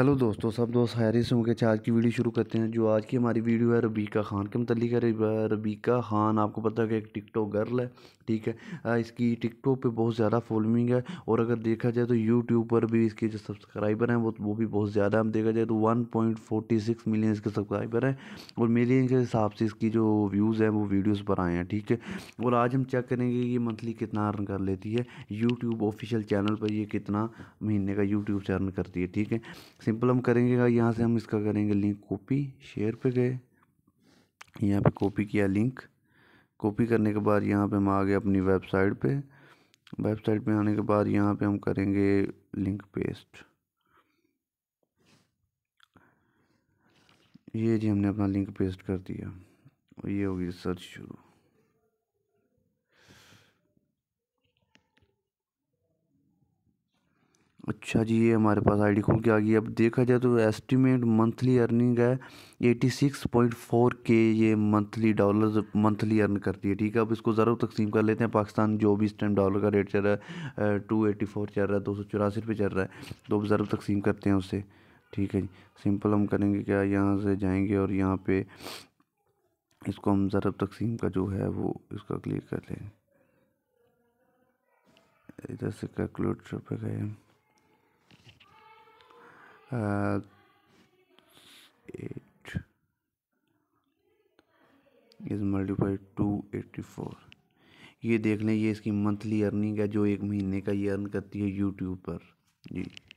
hello दोस्तों सब दोस्त हायरी से होंगे अच्छा, आज की वीडियो शुरू करते हैं जो आज की हमारी वीडियो है रबीका ख़ान के मतलब है रबीका ख़ान आपको पता है कि एक टिकटॉक गर्ल है ठीक है इसकी टिकटॉक पे बहुत ज़्यादा फॉलोइंग है और अगर देखा जाए तो यूट्यूब पर भी इसके जो सब्सक्राइबर हैं वो वो भी बहुत ज़्यादा हम देखा जाए तो वन मिलियन इसके सब्सक्राइबर हैं और मिलियन के हिसाब से इसकी जो व्यूज़ हैं वो वीडियोज़ पर आए हैं ठीक है और आज हम चेक करेंगे ये मंथली कितना अर्न कर लेती है यूट्यूब ऑफिशियल चैनल पर ये कितना महीने का यूट्यूब से अर्न करती है ठीक है सिंपल हम करेंगे यहाँ से हम इसका करेंगे लिंक कॉपी शेयर पे गए यहाँ पे कॉपी किया लिंक कॉपी करने के बाद यहाँ पे हम आ गए अपनी वेबसाइट पे वेबसाइट पे आने के बाद यहाँ पे हम करेंगे लिंक पेस्ट ये जी हमने अपना लिंक पेस्ट कर दिया और ये होगी सर्च शुरू अच्छा जी ये हमारे पास आईडी खुल के आ गई अब देखा जाए तो एस्टिमेट मंथली अर्निंग है सिक्स पॉइंट फोर के ये मंथली डॉलर मंथली अर्न करती है ठीक है अब इसको ज़रूर तकसीम कर लेते हैं पाकिस्तान जो भी इस टाइम डॉलर का रेट चल रहा है टू एटी फोर चल रहा है दो सौ चौरासी रुपये चल रहा है तो अब ज़रूर तकसीम करते हैं उससे ठीक है जी सिंपल हम करेंगे क्या यहाँ से जाएंगे और यहाँ पर इसको हम ज़रूर तकसीम का जो है वो इसका क्लियर कर लेंगे इधर से कैलकुलेटर पे गए uh, eight is multiply to eighty four ये देख लें ये इसकी मंथली अर्निंग है जो एक महीने का ये अर्न करती है यूट्यूब पर जी